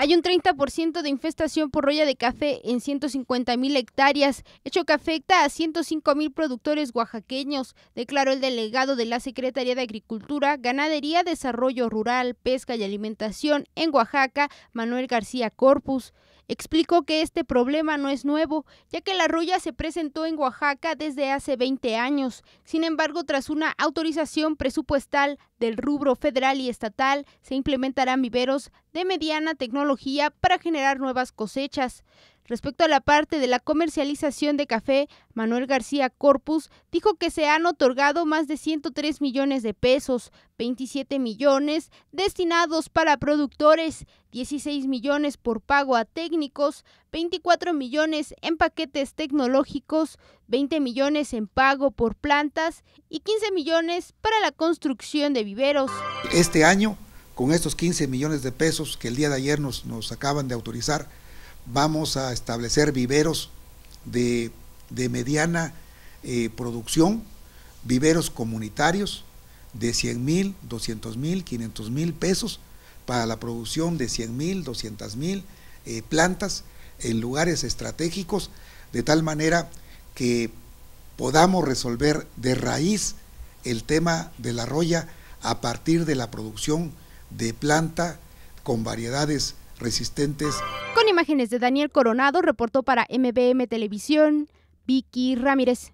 Hay un 30% de infestación por roya de café en 150 mil hectáreas, hecho que afecta a 105 mil productores oaxaqueños, declaró el delegado de la Secretaría de Agricultura, Ganadería, Desarrollo Rural, Pesca y Alimentación en Oaxaca, Manuel García Corpus. Explicó que este problema no es nuevo, ya que la roya se presentó en Oaxaca desde hace 20 años. Sin embargo, tras una autorización presupuestal del rubro federal y estatal, se implementarán viveros de mediana tecnología para generar nuevas cosechas. Respecto a la parte de la comercialización de café, Manuel García Corpus dijo que se han otorgado más de 103 millones de pesos, 27 millones destinados para productores, 16 millones por pago a técnicos, 24 millones en paquetes tecnológicos, 20 millones en pago por plantas y 15 millones para la construcción de viveros. Este año, con estos 15 millones de pesos que el día de ayer nos, nos acaban de autorizar, vamos a establecer viveros de, mediana eh, producción, viveros comunitarios de 100 mil, 200 mil, 500 mil pesos para la producción de 100 mil, 200 mil eh, plantas en lugares estratégicos, de tal manera que podamos resolver de raíz el tema de la roya a partir de la producción de planta con variedades resistentes. Con imágenes de Daniel Coronado, reportó para MBM Televisión, Vicky Ramírez.